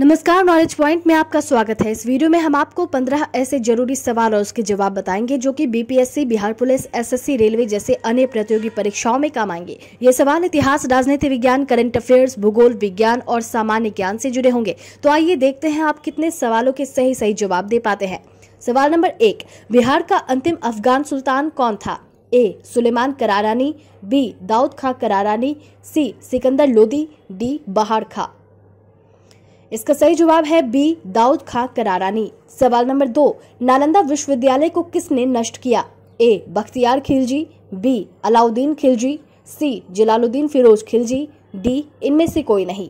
नमस्कार knowledge point में आपका स्वागत है इस वीडियो में हम आपको 15 ऐसे जरूरी सवाल और उसके जवाब बताएंगे जो कि BPSC Bihar police SSC railway जैसे अन्य प्रतियोगी परीक्षाओं में काम आएंगे ये सवाल इतिहास राजनीति विज्ञान करंट अफेयर्स भूगोल विज्ञान और सामान्य ज्ञान से जुड़े होंगे तो आइए देखते हैं आप कितने सवालों के सही सही जवाब दे पाते हैं सवाल नंबर एक बिहार का अंतिम अफगान सुल्तान कौन था A Sulaiman Karrani B Daud Khan Karrani C Sikandar Lodi D Bahadur Khan इसका सही जवाब है बी दाऊद खा करारानी सवाल नंबर दो नालंदा विश्वविद्यालय को किसने नष्ट किया A Bakhtiyar Khilji B Alauddin Khilji C Jalaluddin Firoz Khilji D इनमें से कोई नहीं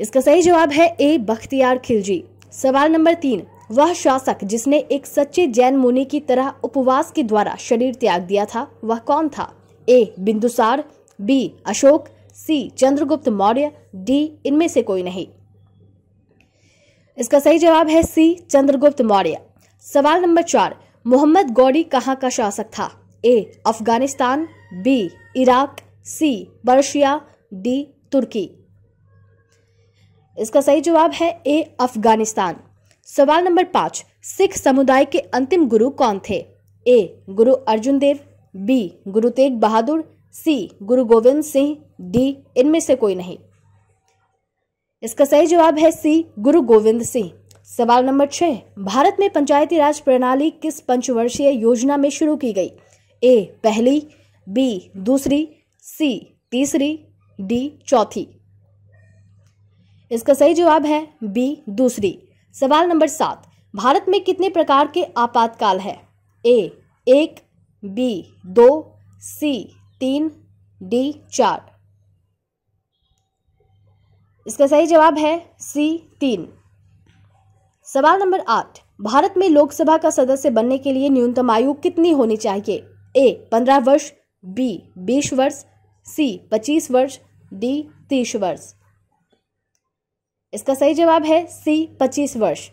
इसका सही जवाब है ए बख्तियार खिलजी सवाल नंबर तीन वह शासक जिसने एक सच्चे जैन मुनि की तरह उपवास के द्वारा शरीर त्याग दिया था वह कौन था A Bindusara B Ashoka C Chandragupta Maurya D इनमें से कोई नहीं इसका सही जवाब है सी चंद्रगुप्त मौर्य सवाल नंबर चार मोहम्मद गौरी कहाँ का शासक था A Afghanistan B Iraq C Persia D Turkey इसका सही जवाब है ए अफगानिस्तान सवाल नंबर पांच सिख समुदाय के अंतिम गुरु कौन थे ए गुरु अर्जुन देव बी गुरु तेग बहादुर सी गुरु गोविंद सिंह डी इनमें से कोई नहीं इसका सही जवाब है सी गुरु गोविंद सिंह सवाल नंबर छह भारत में पंचायती राज प्रणाली किस पंचवर्षीय योजना में शुरू की गई ए पहली बी दूसरी सी तीसरी डी चौथी इसका सही जवाब है बी दूसरी सवाल नंबर सात भारत में कितने प्रकार के आपातकाल है ए एक बी दो सी तीन डी चार इसका सही जवाब है सी तीन सवाल नंबर आठ भारत में लोकसभा का सदस्य बनने के लिए न्यूनतम आयु कितनी होनी चाहिए ए पंद्रह वर्ष बी बीस वर्ष सी पच्चीस वर्ष डी तीस वर्ष इसका सही जवाब है सी पच्चीस वर्ष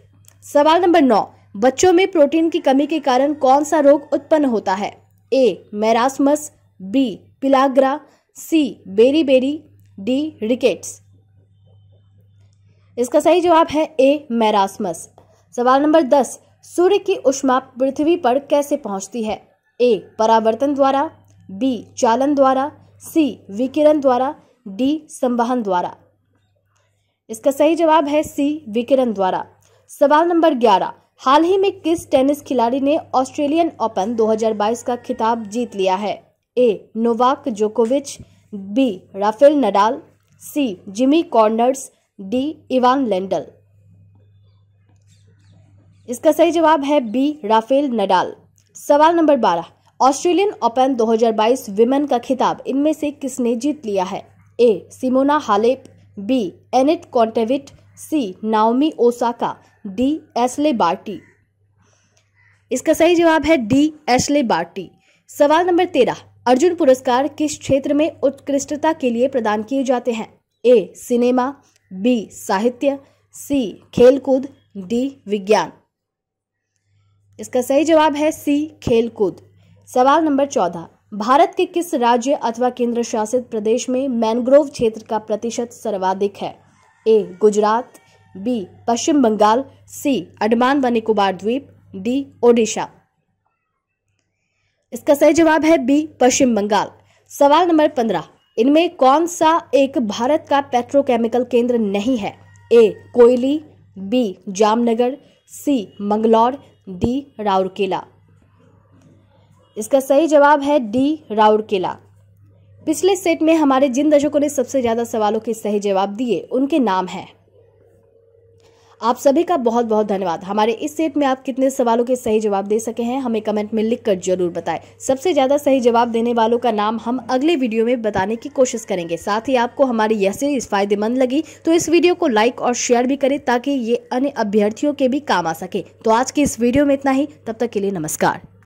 सवाल नंबर नौ बच्चों में प्रोटीन की कमी के कारण कौन सा रोग उत्पन्न होता है A marasmus B pellagra C beriberi D rickets इसका सही जवाब है ए मैरासमस सवाल नंबर दस सूर्य की उष्मा पृथ्वी पर कैसे पहुंचती है ए परावर्तन द्वारा बी चालन द्वारा सी विकिरण द्वारा डी संवहन द्वारा इसका सही जवाब है सी विकिरण द्वारा सवाल नंबर ग्यारह हाल ही में किस टेनिस खिलाड़ी ने ऑस्ट्रेलियन ओपन 2022 का खिताब जीत लिया है ए नोवाक जोकोविच B Rafael Nadal C Jimmy Connors D Ivan Lendl इसका सही जवाब है बी राफेल नडाल सवाल नंबर बारह ऑस्ट्रेलियन ओपन 2022 विमेन का खिताब इनमें से किसने जीत लिया है A Simona Halep B Anett Kontaveit C Naomi Osaka D Ashleigh Barty इसका सही जवाब है डी एसले बार्टी सवाल नंबर तेरह अर्जुन पुरस्कार किस क्षेत्र में उत्कृष्टता के लिए प्रदान किए जाते हैं ए सिनेमा बी साहित्य सी खेलकूद डी विज्ञान इसका सही जवाब है सी खेलकूद सवाल नंबर चौदह भारत के किस राज्य अथवा केंद्र शासित प्रदेश में मैनग्रोव क्षेत्र का प्रतिशत सर्वाधिक है A Gujarat B Paschim Bengal C Andaman व निकोबार द्वीप डी ओडिशा इसका सही जवाब है बी पश्चिम बंगाल सवाल नंबर पंद्रह इनमें कौन सा एक भारत का पेट्रोकेमिकल केंद्र नहीं है A Koyali B Jamnagar C Mangalore D Rourkela इसका सही जवाब है डी राउरकेला पिछले सेट में हमारे जिन दर्शकों ने सबसे ज़्यादा सवालों के सही जवाब दिए उनके नाम हैं आप सभी का बहुत बहुत धन्यवाद हमारे इस सेट में आप कितने सवालों के सही जवाब दे सके हैं हमें कमेंट में लिख कर जरूर बताएं सबसे ज्यादा सही जवाब देने वालों का नाम हम अगले वीडियो में बताने की कोशिश करेंगे साथ ही आपको हमारी यह सीरीज फायदेमंद लगी तो इस वीडियो को लाइक और शेयर भी करें ताकि ये अन्य अभ्यर्थियों के भी काम आ सके तो आज की इस वीडियो में इतना ही तब तक के लिए नमस्कार